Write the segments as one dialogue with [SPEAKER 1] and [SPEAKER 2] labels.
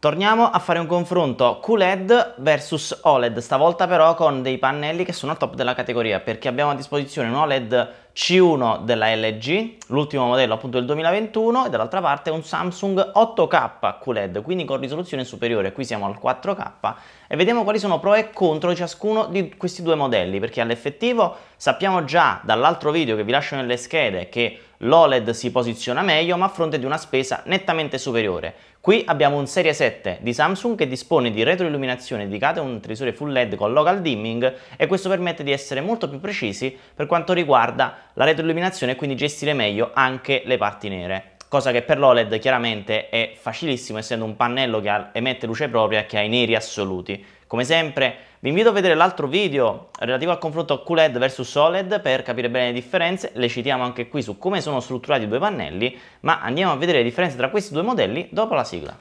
[SPEAKER 1] Torniamo a fare un confronto QLED versus OLED, stavolta però con dei pannelli che sono al top della categoria perché abbiamo a disposizione un OLED C1 della LG, l'ultimo modello appunto del 2021 e dall'altra parte un Samsung 8K QLED, quindi con risoluzione superiore, qui siamo al 4K e vediamo quali sono pro e contro ciascuno di questi due modelli perché all'effettivo sappiamo già dall'altro video che vi lascio nelle schede che l'OLED si posiziona meglio ma a fronte di una spesa nettamente superiore. Qui abbiamo un serie 7 di Samsung che dispone di retroilluminazione dedicata a un trisore full LED con local dimming e questo permette di essere molto più precisi per quanto riguarda la retroilluminazione e quindi gestire meglio anche le parti nere cosa che per l'OLED chiaramente è facilissimo essendo un pannello che emette luce propria e che ha i neri assoluti come sempre vi invito a vedere l'altro video relativo al confronto QLED vs OLED per capire bene le differenze, le citiamo anche qui su come sono strutturati i due pannelli, ma andiamo a vedere le differenze tra questi due modelli dopo la sigla.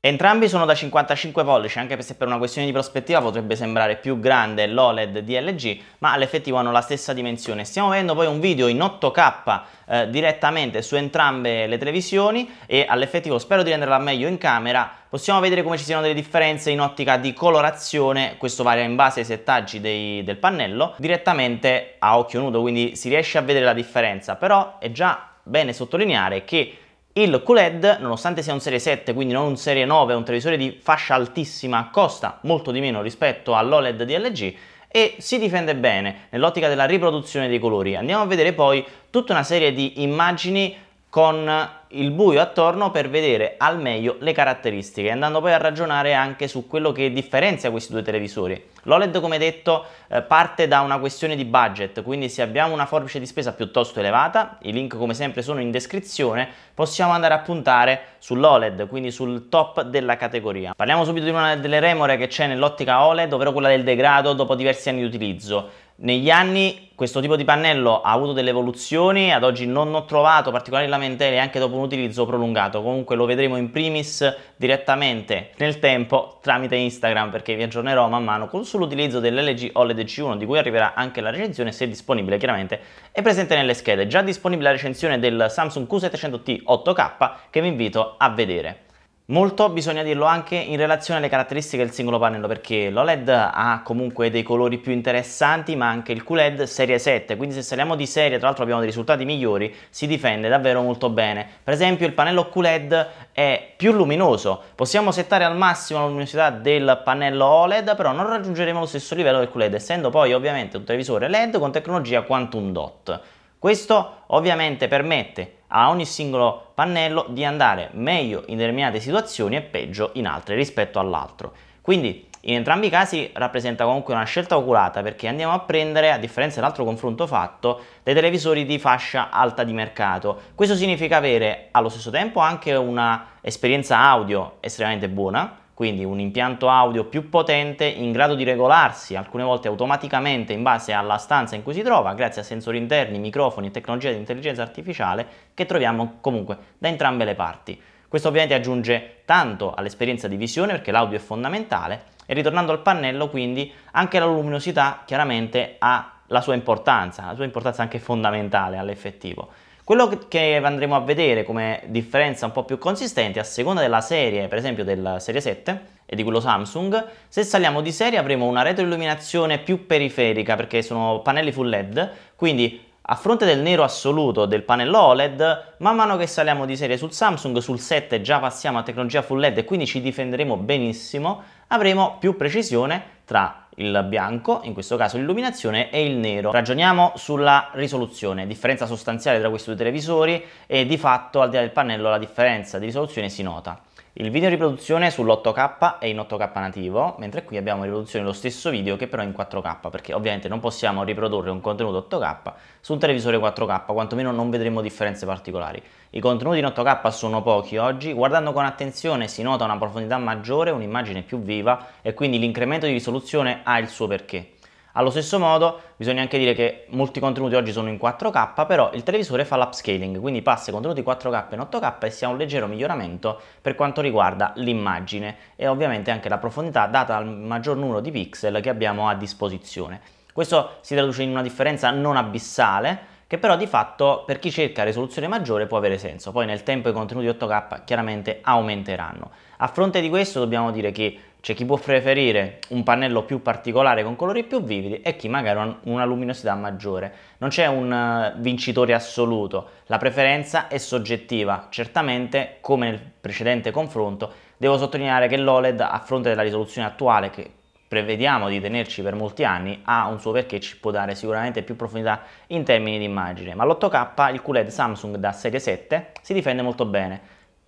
[SPEAKER 1] Entrambi sono da 55 pollici, anche se per una questione di prospettiva potrebbe sembrare più grande l'OLED DLG, ma all'effettivo hanno la stessa dimensione. Stiamo vedendo poi un video in 8K eh, direttamente su entrambe le televisioni e all'effettivo spero di renderla meglio in camera. Possiamo vedere come ci siano delle differenze in ottica di colorazione, questo varia in base ai settaggi dei, del pannello, direttamente a occhio nudo, quindi si riesce a vedere la differenza, però è già bene sottolineare che il QLED, nonostante sia un serie 7, quindi non un serie 9, è un televisore di fascia altissima, costa molto di meno rispetto all'OLED di LG e si difende bene nell'ottica della riproduzione dei colori. Andiamo a vedere poi tutta una serie di immagini con il buio attorno per vedere al meglio le caratteristiche, andando poi a ragionare anche su quello che differenzia questi due televisori. L'OLED, come detto, eh, parte da una questione di budget, quindi se abbiamo una forbice di spesa piuttosto elevata, i link come sempre sono in descrizione, possiamo andare a puntare sull'OLED, quindi sul top della categoria. Parliamo subito di una delle remore che c'è nell'ottica OLED, ovvero quella del degrado dopo diversi anni di utilizzo. Negli anni questo tipo di pannello ha avuto delle evoluzioni, ad oggi non ho trovato particolari lamentele anche dopo un utilizzo prolungato, comunque lo vedremo in primis direttamente nel tempo tramite Instagram perché vi aggiornerò man mano con sull'utilizzo dell'LG OLED C1 di cui arriverà anche la recensione se disponibile chiaramente è presente nelle schede, già disponibile la recensione del Samsung Q700T 8K che vi invito a vedere. Molto bisogna dirlo anche in relazione alle caratteristiche del singolo pannello perché l'OLED ha comunque dei colori più interessanti ma anche il QLED serie 7 quindi se saliamo di serie tra l'altro abbiamo dei risultati migliori si difende davvero molto bene per esempio il pannello QLED è più luminoso possiamo settare al massimo la luminosità del pannello OLED però non raggiungeremo lo stesso livello del QLED essendo poi ovviamente un televisore LED con tecnologia Quantum Dot questo ovviamente permette a ogni singolo pannello di andare meglio in determinate situazioni e peggio in altre rispetto all'altro. Quindi in entrambi i casi rappresenta comunque una scelta oculata perché andiamo a prendere, a differenza dell'altro confronto fatto, dei televisori di fascia alta di mercato. Questo significa avere allo stesso tempo anche un'esperienza audio estremamente buona, quindi un impianto audio più potente in grado di regolarsi alcune volte automaticamente in base alla stanza in cui si trova grazie a sensori interni, microfoni e tecnologia di intelligenza artificiale che troviamo comunque da entrambe le parti. Questo ovviamente aggiunge tanto all'esperienza di visione perché l'audio è fondamentale e ritornando al pannello quindi anche la luminosità chiaramente ha la sua importanza, la sua importanza anche fondamentale all'effettivo. Quello che andremo a vedere come differenza un po' più consistente a seconda della serie, per esempio della serie 7 e di quello Samsung, se saliamo di serie avremo una retroilluminazione più periferica perché sono pannelli full LED, quindi a fronte del nero assoluto del pannello OLED, man mano che saliamo di serie sul Samsung, sul 7 già passiamo a tecnologia full LED e quindi ci difenderemo benissimo avremo più precisione tra il bianco, in questo caso l'illuminazione, e il nero. Ragioniamo sulla risoluzione, differenza sostanziale tra questi due televisori e di fatto al di là del pannello la differenza di risoluzione si nota. Il video in riproduzione sull'8K è in 8K nativo, mentre qui abbiamo in riproduzione lo stesso video che però è in 4K, perché ovviamente non possiamo riprodurre un contenuto 8K su un televisore 4K, quantomeno non vedremo differenze particolari. I contenuti in 8K sono pochi oggi, guardando con attenzione si nota una profondità maggiore, un'immagine più viva e quindi l'incremento di risoluzione ha il suo perché. Allo stesso modo bisogna anche dire che molti contenuti oggi sono in 4K, però il televisore fa l'upscaling, quindi passa i contenuti 4K in 8K e si ha un leggero miglioramento per quanto riguarda l'immagine e ovviamente anche la profondità data dal maggior numero di pixel che abbiamo a disposizione. Questo si traduce in una differenza non abissale, che però di fatto per chi cerca risoluzione maggiore può avere senso, poi nel tempo i contenuti 8K chiaramente aumenteranno. A fronte di questo dobbiamo dire che c'è chi può preferire un pannello più particolare con colori più vividi e chi magari ha una luminosità maggiore. Non c'è un eh, vincitore assoluto, la preferenza è soggettiva. Certamente, come nel precedente confronto, devo sottolineare che l'OLED a fronte della risoluzione attuale che prevediamo di tenerci per molti anni ha un suo perché ci può dare sicuramente più profondità in termini di immagine ma l'8K il QLED Samsung da serie 7 si difende molto bene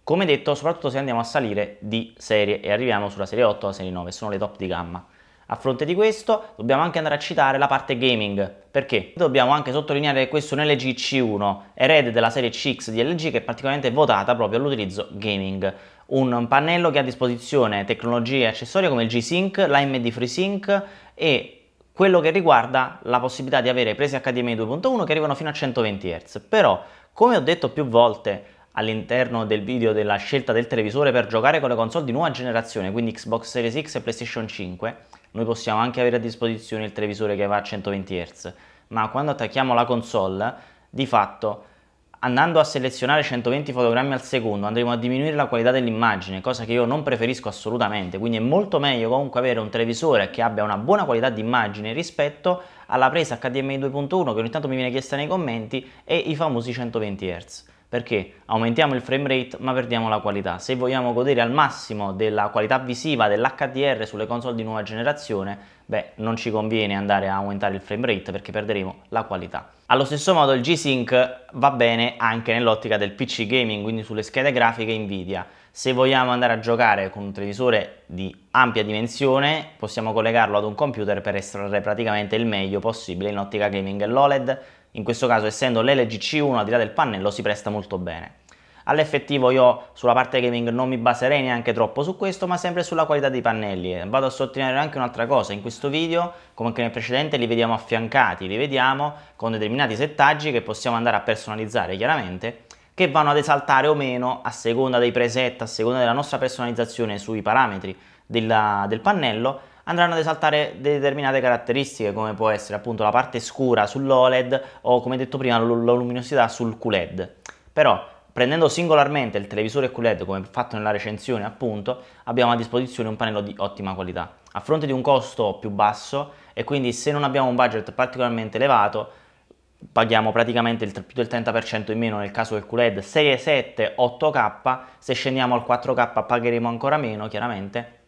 [SPEAKER 1] come detto soprattutto se andiamo a salire di serie e arriviamo sulla serie 8 o la serie 9 sono le top di gamma a fronte di questo dobbiamo anche andare a citare la parte gaming, perché dobbiamo anche sottolineare che questo è un LG C1, erede della serie CX di LG che è praticamente votata proprio all'utilizzo gaming. Un pannello che ha a disposizione tecnologie e accessori come il G-Sync, l'AMD FreeSync e quello che riguarda la possibilità di avere prese HDMI 2.1 che arrivano fino a 120 Hz. Però, come ho detto più volte all'interno del video della scelta del televisore per giocare con le console di nuova generazione, quindi Xbox Series X e PlayStation 5, noi possiamo anche avere a disposizione il televisore che va a 120 Hz, ma quando attacchiamo la console, di fatto andando a selezionare 120 fotogrammi al secondo andremo a diminuire la qualità dell'immagine, cosa che io non preferisco assolutamente, quindi è molto meglio comunque avere un televisore che abbia una buona qualità d'immagine rispetto alla presa HDMI 2.1 che ogni tanto mi viene chiesta nei commenti e i famosi 120 Hz perché aumentiamo il frame rate ma perdiamo la qualità. Se vogliamo godere al massimo della qualità visiva dell'HDR sulle console di nuova generazione, beh, non ci conviene andare a aumentare il frame rate perché perderemo la qualità. Allo stesso modo il G-Sync va bene anche nell'ottica del PC gaming, quindi sulle schede grafiche Nvidia. Se vogliamo andare a giocare con un televisore di ampia dimensione, possiamo collegarlo ad un computer per estrarre praticamente il meglio possibile in ottica gaming. L'OLED in questo caso essendo l'LG c 1 al di là del pannello si presta molto bene. All'effettivo io sulla parte gaming non mi baserei neanche troppo su questo, ma sempre sulla qualità dei pannelli. Vado a sottolineare anche un'altra cosa, in questo video, come anche nel precedente, li vediamo affiancati, li vediamo con determinati settaggi che possiamo andare a personalizzare chiaramente, che vanno ad esaltare o meno a seconda dei preset, a seconda della nostra personalizzazione sui parametri della, del pannello, andranno ad esaltare determinate caratteristiche come può essere appunto la parte scura sull'OLED o come detto prima la luminosità sul QLED. Però prendendo singolarmente il televisore QLED come fatto nella recensione appunto abbiamo a disposizione un pannello di ottima qualità a fronte di un costo più basso e quindi se non abbiamo un budget particolarmente elevato paghiamo praticamente il, più del 30% in meno nel caso del QLED 6, 7, 8K, se scendiamo al 4K pagheremo ancora meno chiaramente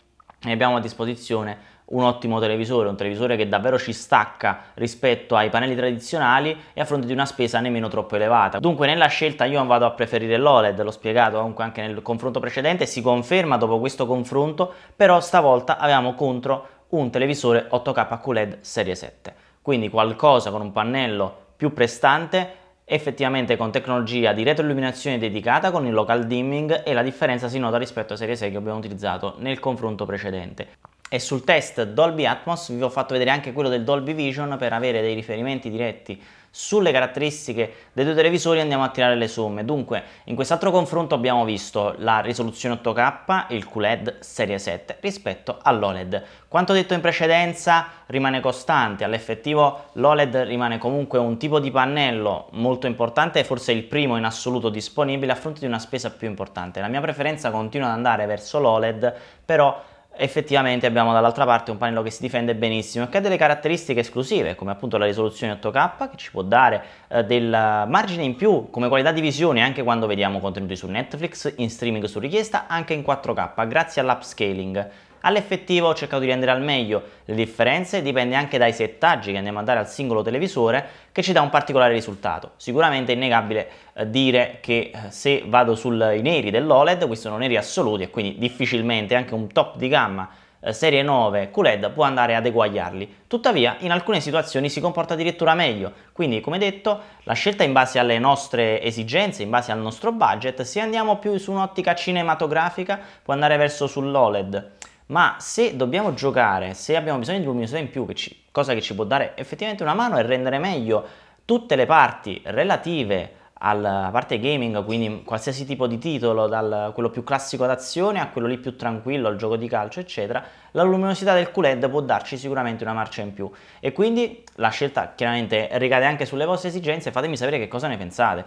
[SPEAKER 1] e abbiamo a disposizione un ottimo televisore, un televisore che davvero ci stacca rispetto ai pannelli tradizionali e a fronte di una spesa nemmeno troppo elevata. Dunque nella scelta io vado a preferire l'OLED, l'ho spiegato comunque anche nel confronto precedente, si conferma dopo questo confronto, però stavolta avevamo contro un televisore 8K QLED serie 7, quindi qualcosa con un pannello più prestante effettivamente con tecnologia di retroilluminazione dedicata con il local dimming e la differenza si nota rispetto a Serie 6 che abbiamo utilizzato nel confronto precedente e sul test Dolby Atmos vi ho fatto vedere anche quello del Dolby Vision per avere dei riferimenti diretti sulle caratteristiche dei due televisori andiamo a tirare le somme. Dunque, in quest'altro confronto abbiamo visto la risoluzione 8K, il QLED Serie 7 rispetto all'OLED. Quanto detto in precedenza rimane costante, all'effettivo l'OLED rimane comunque un tipo di pannello molto importante e forse il primo in assoluto disponibile a fronte di una spesa più importante. La mia preferenza continua ad andare verso l'OLED, però effettivamente abbiamo dall'altra parte un pannello che si difende benissimo e che ha delle caratteristiche esclusive come appunto la risoluzione 8K che ci può dare eh, del margine in più come qualità di visione anche quando vediamo contenuti su Netflix, in streaming su richiesta, anche in 4K grazie all'upscaling All'effettivo ho cercato di rendere al meglio le differenze, dipende anche dai settaggi che andiamo a dare al singolo televisore che ci dà un particolare risultato. Sicuramente è innegabile eh, dire che eh, se vado sui neri dell'OLED, questi sono neri assoluti e quindi difficilmente anche un top di gamma eh, serie 9 QLED può andare ad eguagliarli. Tuttavia in alcune situazioni si comporta addirittura meglio, quindi come detto la scelta in base alle nostre esigenze, in base al nostro budget, se andiamo più su un'ottica cinematografica può andare verso sull'OLED ma se dobbiamo giocare, se abbiamo bisogno di luminosità in più, che ci, cosa che ci può dare effettivamente una mano è rendere meglio tutte le parti relative alla parte gaming, quindi qualsiasi tipo di titolo, dal quello più classico d'azione a quello lì più tranquillo, al gioco di calcio, eccetera, la luminosità del QLED può darci sicuramente una marcia in più. E quindi la scelta chiaramente ricade anche sulle vostre esigenze, fatemi sapere che cosa ne pensate.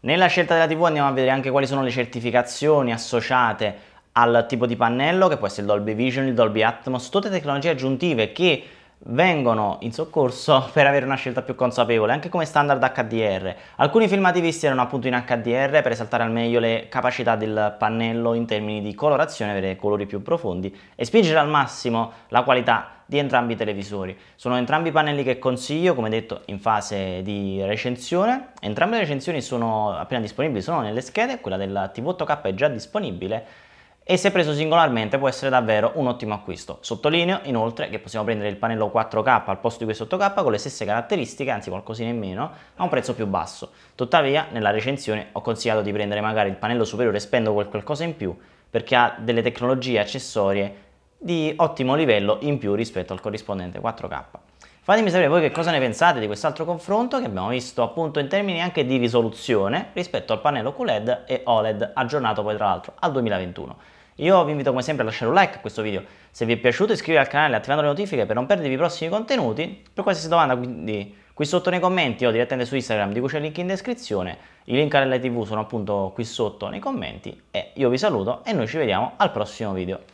[SPEAKER 1] Nella scelta della TV andiamo a vedere anche quali sono le certificazioni associate al tipo di pannello che può essere il Dolby Vision, il Dolby Atmos, tutte tecnologie aggiuntive che vengono in soccorso per avere una scelta più consapevole, anche come standard HDR. Alcuni filmati visti erano appunto in HDR per esaltare al meglio le capacità del pannello in termini di colorazione, avere colori più profondi e spingere al massimo la qualità di entrambi i televisori. Sono entrambi i pannelli che consiglio, come detto, in fase di recensione. Entrambe le recensioni sono appena disponibili, sono nelle schede, quella del TV8K è già disponibile e se preso singolarmente può essere davvero un ottimo acquisto. Sottolineo inoltre che possiamo prendere il pannello 4K al posto di questo 8K con le stesse caratteristiche, anzi qualcosina in meno, a un prezzo più basso. Tuttavia nella recensione ho consigliato di prendere magari il pannello superiore spendo qualcosa in più perché ha delle tecnologie accessorie di ottimo livello in più rispetto al corrispondente 4K. Fatemi sapere voi che cosa ne pensate di quest'altro confronto che abbiamo visto appunto in termini anche di risoluzione rispetto al pannello QLED e OLED aggiornato poi tra l'altro al 2021. Io vi invito come sempre a lasciare un like a questo video, se vi è piaciuto iscrivetevi al canale attivando le notifiche per non perdervi i prossimi contenuti, per qualsiasi domanda quindi qui sotto nei commenti o direttamente su Instagram di cui c'è il link in descrizione, i link alle tv sono appunto qui sotto nei commenti e io vi saluto e noi ci vediamo al prossimo video.